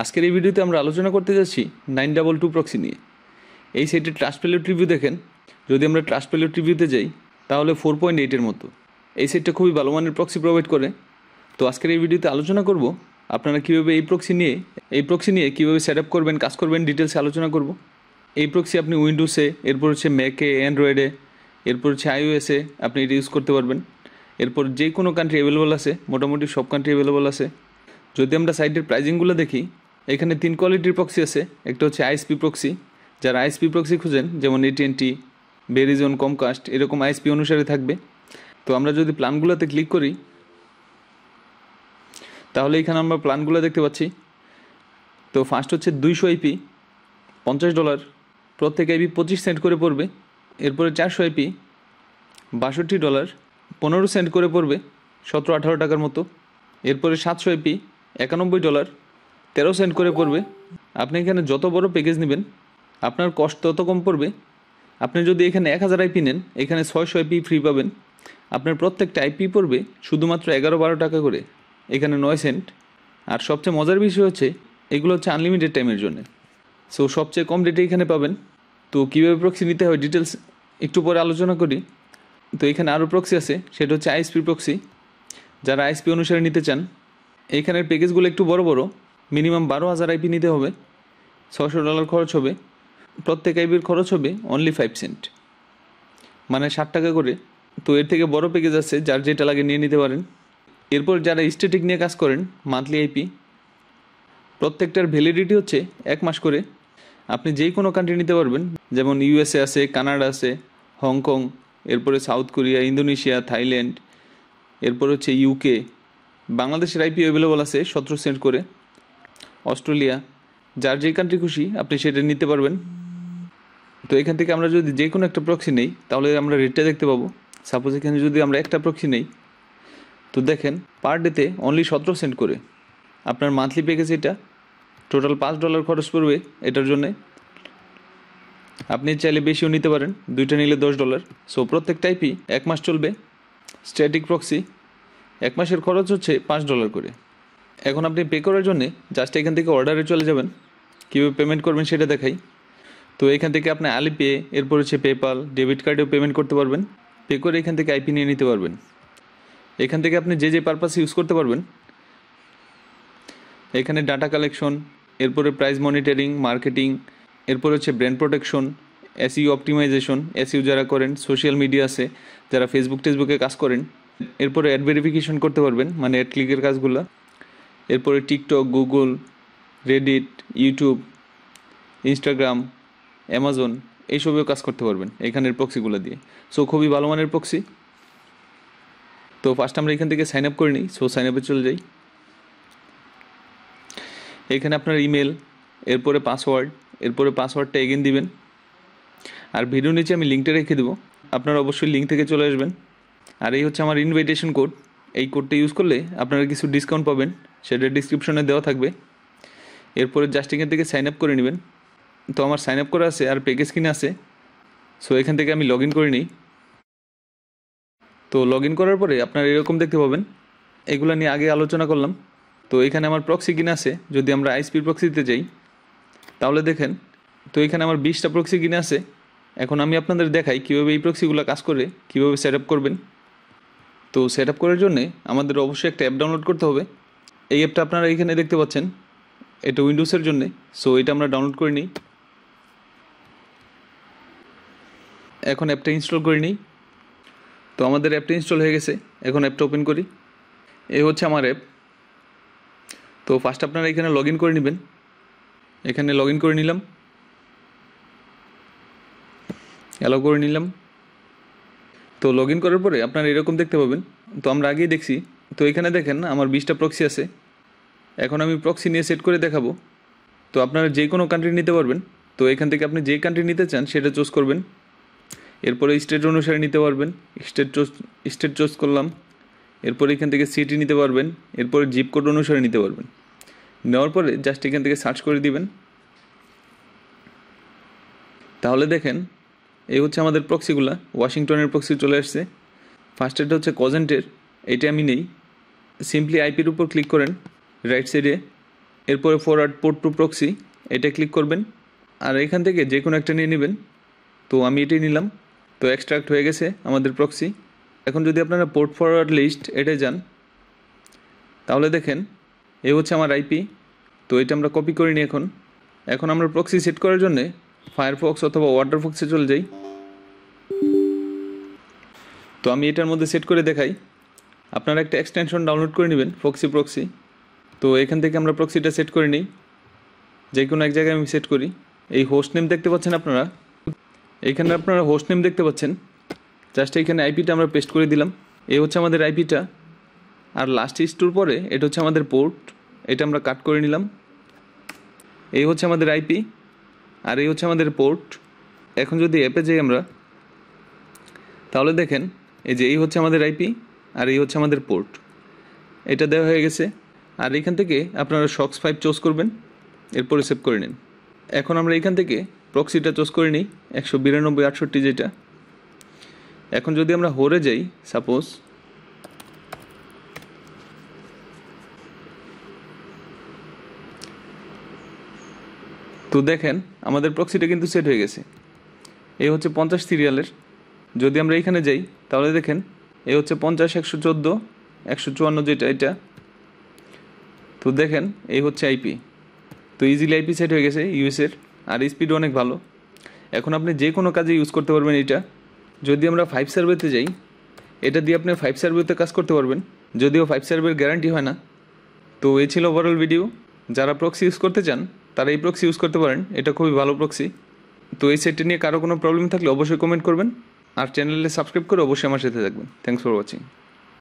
আজকের এই ভিডিওতে আমরা আলোচনা করতে যাচ্ছি নাইন ডাবল টু প্রক্সি নিয়ে এই সাইটের ট্রাস্ট প্যালেট রিভিউ দেখেন যদি আমরা ট্রাস্ট প্যালেট রিভিউতে যাই তাহলে ফোর পয়েন্ট এইটের মতো এই সাইটটা খুবই ভালো মানের প্রক্সি প্রোভাইড করে তো আজকের এই ভিডিওতে আলোচনা করব আপনারা কীভাবে এই প্রক্সি নিয়ে এই প্রক্সি নিয়ে কীভাবে সেট আপ করবেন কাজ করবেন ডিটেলসে আলোচনা করব এই প্রক্সি আপনি উইন্ডোসে এরপর হচ্ছে ম্যাকে অ্যান্ড্রয়েডে এরপর হচ্ছে আইওএসে আপনি এটা ইউজ করতে পারবেন এরপর যে কোনো কান্ট্রি অ্যাভেলেবল আছে মোটামুটি সব কান্ট্রি অ্যাভেলেবল আছে যদি আমরা সাইটের প্রাইজিংগুলো দেখি এখানে তিন কোয়ালিটির প্রক্সি আছে একটা হচ্ছে আইএসপি প্রক্সি যারা আইএসপি প্রক্সি খুঁজেন যেমন এটিএনটি বেরিজন কমকাস্ট এরকম আইএসপি অনুসারে থাকবে তো আমরা যদি প্ল্যানগুলোতে ক্লিক করি তাহলে এখানে আমরা প্ল্যানগুলো দেখতে পাচ্ছি তো ফার্স্ট হচ্ছে দুইশো আইপি পঞ্চাশ ডলার প্রত্যেক আইপি পঁচিশ সেন্ট করে পড়বে এরপরে চারশো আইপি বাষট্টি ডলার পনেরো সেন্ট করে পড়বে সতেরো আঠারো টাকার মতো এরপরে সাতশো আইপি একানব্বই ডলার তেরো সেন্ট করে পড়বে আপনি এখানে যত বড় প্যাকেজ নেবেন আপনার কষ্ট তত কম পড়বে আপনি যদি এখানে এক হাজার আইপি নেন এখানে ছয়শো আইপি ফ্রি পাবেন আপনার প্রত্যেকটা আইপি পড়বে শুধুমাত্র এগারো বারো টাকা করে এখানে নয় সেন্ট আর সবচেয়ে মজার বিষয় হচ্ছে এগুলো হচ্ছে আনলিমিটেড টাইমের জন্য সো সবচেয়ে কম ডেটে এখানে পাবেন তো কীভাবে প্রক্সি নিতে হয় ডিটেলস একটু পরে আলোচনা করি তো এখানে আরও প্রক্সি আছে সেটা হচ্ছে আইএসপি প্রক্সি যারা আইএসপি অনুসারে নিতে চান এইখানের প্যাকেজগুলো একটু বড় বড় মিনিমাম বারো হাজার আইপি নিতে হবে ছশো ডলার খরচ হবে প্রত্যেক আইপির খরচ হবে অনলি ফাইভ সেন্ট মানে ষাট টাকা করে তো এর থেকে বড় প্যাকেজ আছে যার যেটা লাগে নিয়ে নিতে পারেন এরপর যারা স্টেটিক নিয়ে কাজ করেন মান্থলি আইপি প্রত্যেকটার ভ্যালিডিটি হচ্ছে এক মাস করে আপনি যে কোনো কান্ট্রি নিতে পারবেন যেমন ইউএসএ আছে কানাডা আছে হংকং এরপরে সাউথ কোরিয়া ইন্দোনেশিয়া থাইল্যান্ড এরপর হচ্ছে ইউকে বাংলাদেশের আইপি অ্যাভেলেবল আছে সতেরো সেন্ট করে অস্ট্রেলিয়া যার যে কান্ট্রি খুশি আপনি সেটা নিতে পারবেন তো এখান থেকে আমরা যদি যে কোনো একটা প্রক্সি নেই তাহলে আমরা রেটটা দেখতে পাবো সাপোজ এখানে যদি আমরা একটা প্রক্সি নেই তো দেখেন পার ডেতে অনলি সতেরো সেন্ট করে আপনার মান্থলি প্যাকেজ এটা টোটাল পাঁচ ডলার খরচ পড়বে এটার জন্যে আপনি চাইলে বেশিও নিতে পারেন দুইটা নিলে দশ ডলার সো প্রত্যেক টাইপই এক মাস চলবে স্ট্যাটিক প্রক্সি এক মাসের খরচ হচ্ছে পাঁচ ডলার করে এখন আপনি পে করার জন্য জাস্ট এখান থেকে অর্ডারে চলে যাবেন কীভাবে পেমেন্ট করবেন সেটা দেখাই তো এখান থেকে আপনি আলিপে এরপর হচ্ছে পেপাল ডেবিট কার্ডেও পেমেন্ট করতে পারবেন পে করে এখান থেকে আইপি নিয়ে নিতে পারবেন এখান থেকে আপনি যে যে পারপাস ইউজ করতে পারবেন এখানে ডাটা কালেকশন এরপরে প্রাইস মনিটরিং মার্কেটিং এরপর হচ্ছে brand protection SEO optimization SEO যারা করেন সোশ্যাল মিডিয়া আছে যারা ফেসবুক টেসবুকে কাজ করেন এরপরে অ্যাড ভেরিফিকেশন করতে পারবেন মানে অ্যাড ক্লিকের কাজগুলো এরপরে TikTok Google Reddit YouTube Instagram Amazon এইসবেও কাজ করতে পারবেন এখানের প্রক্সিগুলো দিয়ে সো খুবই ভালো মানের প্রক্সি তো ফার্স্ট আমরা এখান থেকে সাইন আপ করে নিই সো সাইন আপে চলে যাই এখানে আপনার ইমেল এরপরে পাসওয়ার্ড এরপরে পাসওয়ার্ডটা এগেন দিবেন আর ভিডিও নিচে আমি লিঙ্কটা রেখে দেবো আপনারা অবশ্যই লিঙ্ক থেকে চলে আসবেন আর এই হচ্ছে আমার ইনভাইটেশন কোড এই কোডটা ইউজ করলে আপনারা কিছু ডিসকাউন্ট পাবেন সেটা ডিসক্রিপশনে দেওয়া থাকবে এরপরে জাস্টিংয়ের এখান থেকে সাইন আপ করে নেবেন তো আমার সাইন আপ করা আছে আর প্যাকেজ কিনে আছে সো এখান থেকে আমি লগ ইন করে নিই তো লগ ইন করার পরে আপনারা এরকম দেখতে পাবেন এগুলো নিয়ে আগে আলোচনা করলাম তো এখানে আমার প্রক্সি কিনে আছে যদি আমরা আইসপি প্রক্সিতে যাই তাহলে দেখেন তো এখানে আমার বিশটা প্রক্সি কিনে আছে এখন আমি আপনাদের দেখাই কীভাবে এই প্রক্সিগুলো কাজ করে কীভাবে সেট আপ করবেন তো সেট আপ করার জন্যে আমাদের অবশ্যই একটা অ্যাপ ডাউনলোড করতে হবে এই অ্যাপটা আপনারা এখানে দেখতে পাচ্ছেন এটা উইন্ডোজের জন্যে সো এটা আমরা ডাউনলোড করে নিই এখন অ্যাপটা ইনস্টল করে নিই তো আমাদের অ্যাপটা ইনস্টল হয়ে গেছে এখন অ্যাপটা ওপেন করি এই হচ্ছে আমার অ্যাপ তো ফার্স্ট আপনারা এখানে লগ করে নেবেন এখানে লগ করে নিলাম অ্যালাউ করে নিলাম তো লগ ইন করার পরে আপনারা এরকম দেখতে পাবেন তো আমরা আগেই দেখছি তো এখানে দেখেন আমার বিশটা প্রক্সি আছে এখন আমি প্রক্সি নিয়ে সেট করে দেখাবো তো আপনারা যে কোনো কান্ট্রি নিতে পারবেন তো এখান থেকে আপনি যে কান্ট্রি নিতে চান সেটা চুজ করবেন এরপরে স্টেট অনুসারে নিতে পারবেন স্টেট চুজ স্টেট চুজ করলাম এরপরে এখান থেকে সিটি নিতে পারবেন এরপরে জিপ কোড অনুসারে নিতে পারবেন নেওয়ার পরে জাস্ট এখান থেকে সার্চ করে দিবেন তাহলে দেখেন এই হচ্ছে আমাদের প্রক্সিগুলো ওয়াশিংটনের প্রক্সি চলে আসছে ফার্স্ট এটা হচ্ছে কজেন্টের এটা আমি নেই সিম্পলি আইপির উপর ক্লিক করেন রাইট সাইডে এরপরে ফরওয়ার্ড পোর্ট টু প্রক্সি এটা ক্লিক করবেন আর এখান থেকে যে কোনো একটা নিয়ে নেবেন তো আমি এটাই নিলাম তো এক্সট্রাক্ট হয়ে গেছে আমাদের প্রক্সি এখন যদি আপনারা পোর্ট ফরওয়ার্ড লিস্ট এটাই যান তাহলে দেখেন এ হচ্ছে আমার আইপি তো এটা আমরা কপি করিনি এখন এখন আমরা প্রক্সি সেট করার জন্যে ফায়ারফক্স অথবা ওয়াটারফক্সে চলে যাই তো আমি এটার মধ্যে সেট করে দেখাই আপনারা একটা এক্সটেনশন ডাউনলোড করে নেবেন ফক্সি প্রক্সি তো এখান থেকে আমরা প্রক্সিটা সেট করে নিই যে কোনো এক জায়গায় আমি সেট করি এই হোস্ট নেম দেখতে পাচ্ছেন আপনারা এখানে আপনারা হোস্ট নেম দেখতে পাচ্ছেন জাস্ট এখানে আইপিটা আমরা পেস্ট করে দিলাম এই হচ্ছে আমাদের আইপিটা আর লাস্ট স্টোর পরে এটা হচ্ছে আমাদের পোর্ট এটা আমরা কাট করে নিলাম এই হচ্ছে আমাদের আইপি আর এই হচ্ছে আমাদের পোর্ট এখন যদি অ্যাপে যাই আমরা তাহলে দেখেন এই যে এই হচ্ছে আমাদের আইপি আর এই হচ্ছে আমাদের পোর্ট এটা দেওয়া হয়ে গেছে আর এখান থেকে আপনারা সক্স ফাইভ চোজ করবেন এরপরে সেভ করে নিন এখন আমরা এখান থেকে প্রক্সিটা চোজ করে নিই একশো বিরানব্বই আটষট্টি যেটা এখন যদি আমরা হরে যাই সাপোজ তো দেখেন আমাদের প্রক্সিটা কিন্তু সেট হয়ে গেছে এই হচ্ছে পঞ্চাশ সিরিয়ালের যদি আমরা এখানে যাই তাহলে দেখেন এই হচ্ছে পঞ্চাশ একশো চোদ্দো একশো চুয়ান্ন যেটা এটা তো দেখেন এই হচ্ছে আইপি তো ইজিলি আইপি সেট হয়ে গেছে ইউএসের আর স্পিড অনেক ভালো এখন আপনি যে কোনো কাজে ইউজ করতে পারবেন এটা যদি আমরা ফাইভ সার্ভেতে যাই এটা দিয়ে আপনি ফাইভ সার্ভেতে কাজ করতে পারবেন যদিও ফাইভ সার্ভের গ্যারান্টি হয় না তো এই ছিল ওভারঅল ভিডিও যারা প্রক্সি ইউজ করতে চান তারা এই প্রক্সি ইউজ করতে পারেন এটা খুবই ভালো প্রক্সি তো এই সেটটি নিয়ে কারো কোনো প্রবলেম থাকলে অবশ্যই কমেন্ট করবেন আর চ্যানেলে সাবস্ক্রাইব করে অবশ্যই আমার সাথে থাকবেন থ্যাংকস ফর ওয়াচিং